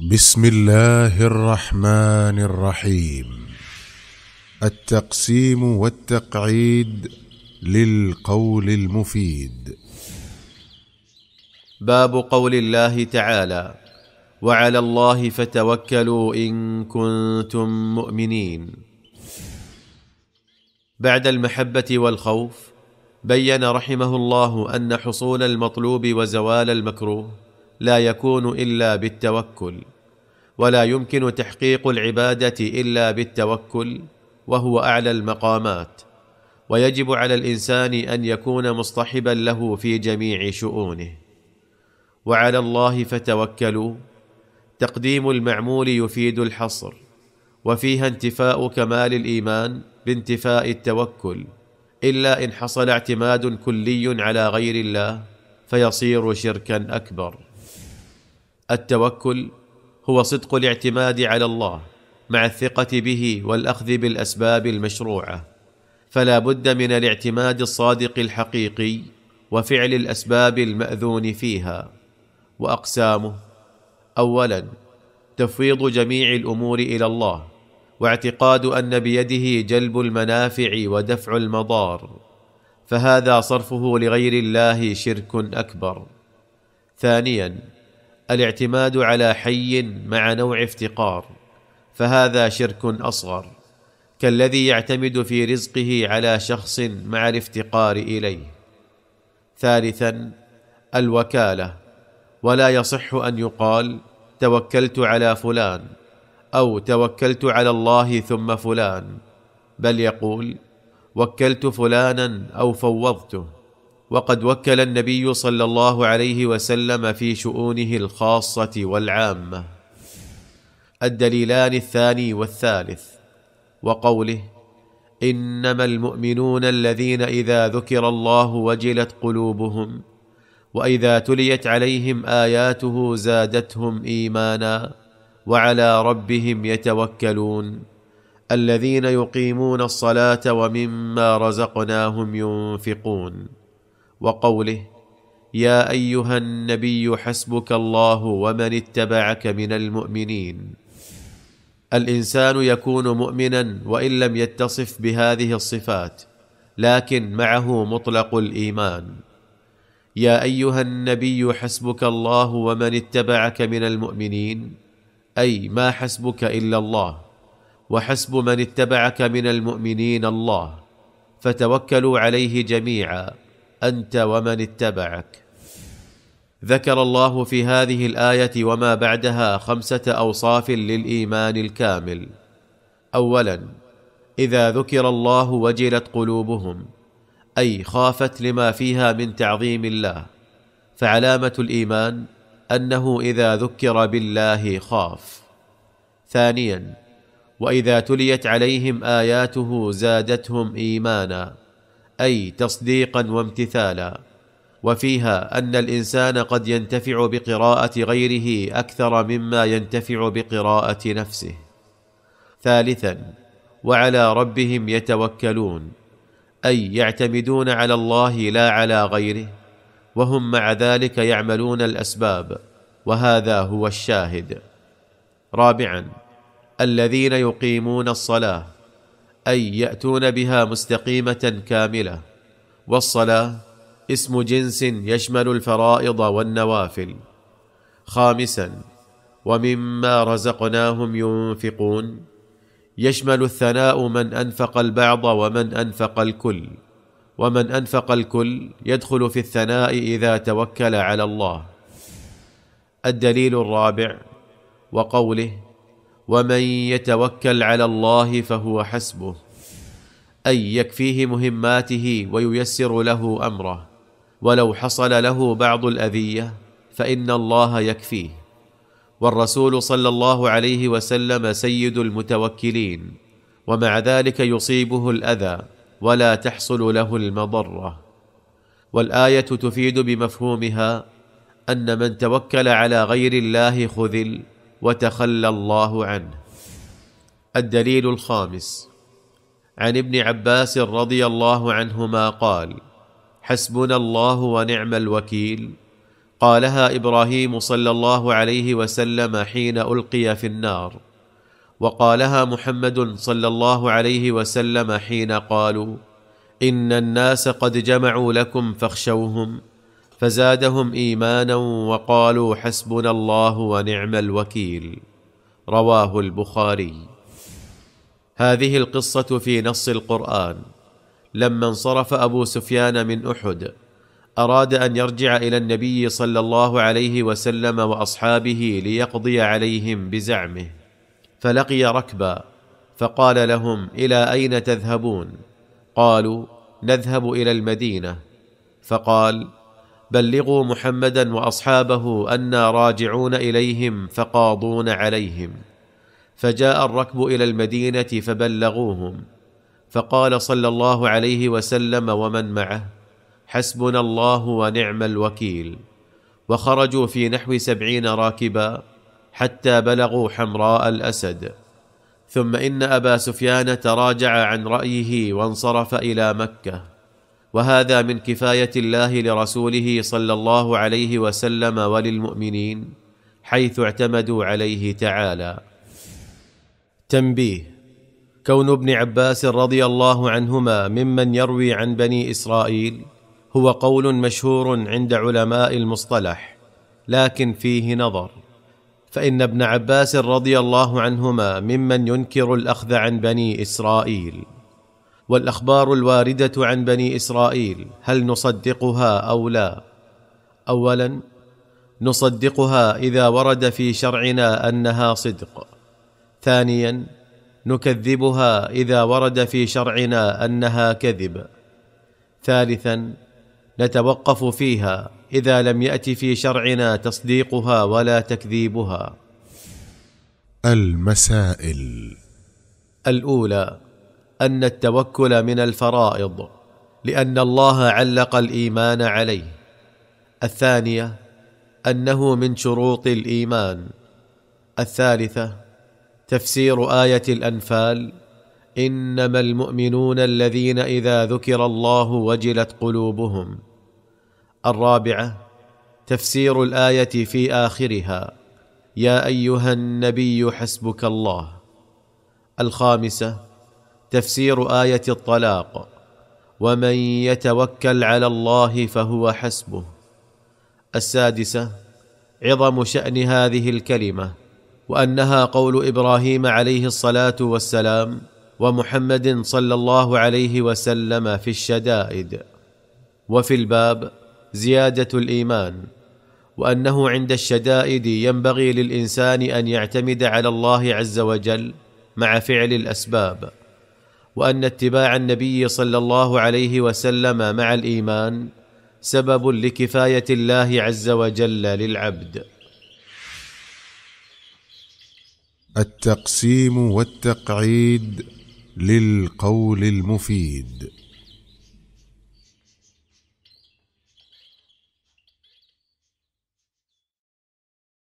بسم الله الرحمن الرحيم التقسيم والتقعيد للقول المفيد باب قول الله تعالى وعلى الله فتوكلوا ان كنتم مؤمنين بعد المحبه والخوف بين رحمه الله ان حصول المطلوب وزوال المكروه لا يكون الا بالتوكل ولا يمكن تحقيق العباده الا بالتوكل وهو اعلى المقامات ويجب على الانسان ان يكون مصطحبا له في جميع شؤونه وعلى الله فتوكلوا تقديم المعمول يفيد الحصر وفيها انتفاء كمال الايمان بانتفاء التوكل الا ان حصل اعتماد كلي على غير الله فيصير شركا اكبر التوكل هو صدق الاعتماد على الله مع الثقه به والاخذ بالاسباب المشروعه فلا بد من الاعتماد الصادق الحقيقي وفعل الاسباب الماذون فيها واقسامه اولا تفويض جميع الامور الى الله واعتقاد ان بيده جلب المنافع ودفع المضار فهذا صرفه لغير الله شرك اكبر ثانيا الاعتماد على حي مع نوع افتقار فهذا شرك اصغر كالذي يعتمد في رزقه على شخص مع الافتقار اليه ثالثا الوكاله ولا يصح ان يقال توكلت على فلان او توكلت على الله ثم فلان بل يقول وكلت فلانا او فوضته وقد وكل النبي صلى الله عليه وسلم في شؤونه الخاصه والعامه الدليلان الثاني والثالث وقوله انما المؤمنون الذين اذا ذكر الله وجلت قلوبهم واذا تليت عليهم اياته زادتهم ايمانا وعلى ربهم يتوكلون الذين يقيمون الصلاه ومما رزقناهم ينفقون وقوله يا ايها النبي حسبك الله ومن اتبعك من المؤمنين الانسان يكون مؤمنا وان لم يتصف بهذه الصفات لكن معه مطلق الايمان يا ايها النبي حسبك الله ومن اتبعك من المؤمنين اي ما حسبك الا الله وحسب من اتبعك من المؤمنين الله فتوكلوا عليه جميعا انت ومن اتبعك ذكر الله في هذه الايه وما بعدها خمسه اوصاف للايمان الكامل اولا اذا ذكر الله وجلت قلوبهم اي خافت لما فيها من تعظيم الله فعلامه الايمان انه اذا ذكر بالله خاف ثانيا واذا تليت عليهم اياته زادتهم ايمانا اي تصديقا وامتثالا وفيها ان الانسان قد ينتفع بقراءه غيره اكثر مما ينتفع بقراءه نفسه ثالثا وعلى ربهم يتوكلون اي يعتمدون على الله لا على غيره وهم مع ذلك يعملون الاسباب وهذا هو الشاهد رابعا الذين يقيمون الصلاه اي ياتون بها مستقيمه كامله والصلاه اسم جنس يشمل الفرائض والنوافل خامسا ومما رزقناهم ينفقون يشمل الثناء من انفق البعض ومن انفق الكل ومن انفق الكل يدخل في الثناء اذا توكل على الله الدليل الرابع وقوله ومن يتوكل على الله فهو حسبه اي يكفيه مهماته وييسر له امره ولو حصل له بعض الاذيه فان الله يكفيه والرسول صلى الله عليه وسلم سيد المتوكلين ومع ذلك يصيبه الاذى ولا تحصل له المضره والايه تفيد بمفهومها ان من توكل على غير الله خذل وتخلى الله عنه الدليل الخامس عن ابن عباس رضي الله عنهما قال حسبنا الله ونعم الوكيل قالها ابراهيم صلى الله عليه وسلم حين القي في النار وقالها محمد صلى الله عليه وسلم حين قالوا ان الناس قد جمعوا لكم فاخشوهم فزادهم ايمانا وقالوا حسبنا الله ونعم الوكيل رواه البخاري هذه القصه في نص القران لما انصرف ابو سفيان من احد اراد ان يرجع الى النبي صلى الله عليه وسلم واصحابه ليقضي عليهم بزعمه فلقي ركبا فقال لهم الى اين تذهبون قالوا نذهب الى المدينه فقال بلغوا محمدا واصحابه انا راجعون اليهم فقاضون عليهم فجاء الركب الى المدينه فبلغوهم فقال صلى الله عليه وسلم ومن معه حسبنا الله ونعم الوكيل وخرجوا في نحو سبعين راكبا حتى بلغوا حمراء الاسد ثم ان ابا سفيان تراجع عن رايه وانصرف الى مكه وهذا من كفايه الله لرسوله صلى الله عليه وسلم وللمؤمنين حيث اعتمدوا عليه تعالى تنبيه كون ابن عباس رضي الله عنهما ممن يروي عن بني اسرائيل هو قول مشهور عند علماء المصطلح لكن فيه نظر فان ابن عباس رضي الله عنهما ممن ينكر الاخذ عن بني اسرائيل والاخبار الوارده عن بني اسرائيل هل نصدقها او لا اولا نصدقها اذا ورد في شرعنا انها صدق ثانيا نكذبها اذا ورد في شرعنا انها كذب ثالثا نتوقف فيها اذا لم يات في شرعنا تصديقها ولا تكذيبها المسائل الاولى ان التوكل من الفرائض لان الله علق الايمان عليه الثانيه انه من شروط الايمان الثالثه تفسير ايه الانفال انما المؤمنون الذين اذا ذكر الله وجلت قلوبهم الرابعه تفسير الايه في اخرها يا ايها النبي حسبك الله الخامسه تفسير ايه الطلاق ومن يتوكل على الله فهو حسبه السادسه عظم شان هذه الكلمه وانها قول ابراهيم عليه الصلاه والسلام ومحمد صلى الله عليه وسلم في الشدائد وفي الباب زياده الايمان وانه عند الشدائد ينبغي للانسان ان يعتمد على الله عز وجل مع فعل الاسباب وان اتباع النبي صلى الله عليه وسلم مع الايمان سبب لكفايه الله عز وجل للعبد التقسيم والتقعيد للقول المفيد